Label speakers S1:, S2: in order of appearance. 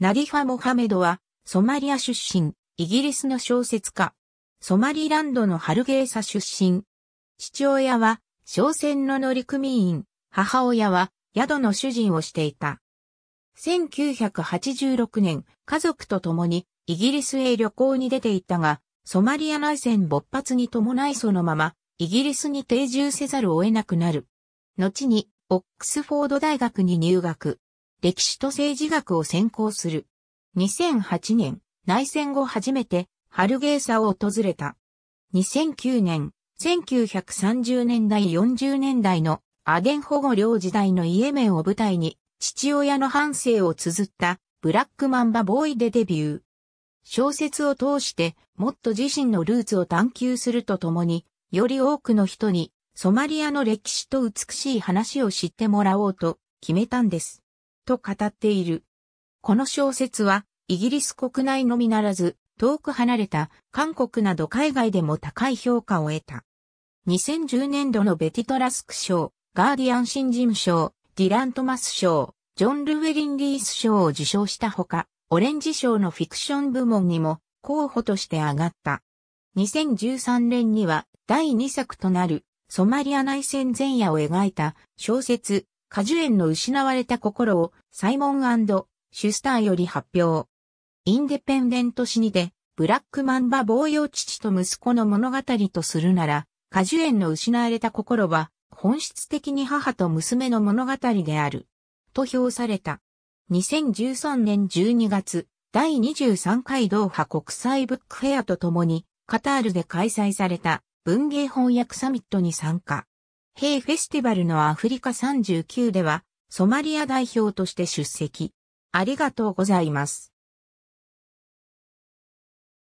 S1: ナディファ・モハメドは、ソマリア出身、イギリスの小説家。ソマリランドのハルゲーサ出身。父親は、商船の乗組員、母親は、宿の主人をしていた。1986年、家族と共にイギリスへ旅行に出ていたが、ソマリア内戦勃発に伴いそのまま、イギリスに定住せざるを得なくなる。後に、オックスフォード大学に入学。歴史と政治学を専攻する。2008年、内戦後初めて、ハルゲーサを訪れた。2009年、1930年代40年代のアデン保護領時代のイエメンを舞台に、父親の半生を綴ったブラックマンバボーイでデビュー。小説を通してもっと自身のルーツを探求するとともに、より多くの人にソマリアの歴史と美しい話を知ってもらおうと決めたんです。と語っている。この小説は、イギリス国内のみならず、遠く離れた韓国など海外でも高い評価を得た。2010年度のベティトラスク賞、ガーディアン新人賞、ディラントマス賞、ジョン・ルウェリン・リース賞を受賞したほか、オレンジ賞のフィクション部門にも候補として上がった。2013年には第2作となるソマリア内戦前夜を描いた小説果樹園の失われた心をサイモンシュスターより発表。インデペンデント誌にて、ブラックマンバ防用。父と息子の物語とするなら、果樹園の失われた心は、本質的に母と娘の物語である。と評された。2013年12月、第23回ドーハ国際ブックフェアとともに、カタールで開催された文芸翻訳サミットに参加。ヘイフェスティバルのアフリカ39では、ソマリア代表として出席。ありがとうございます。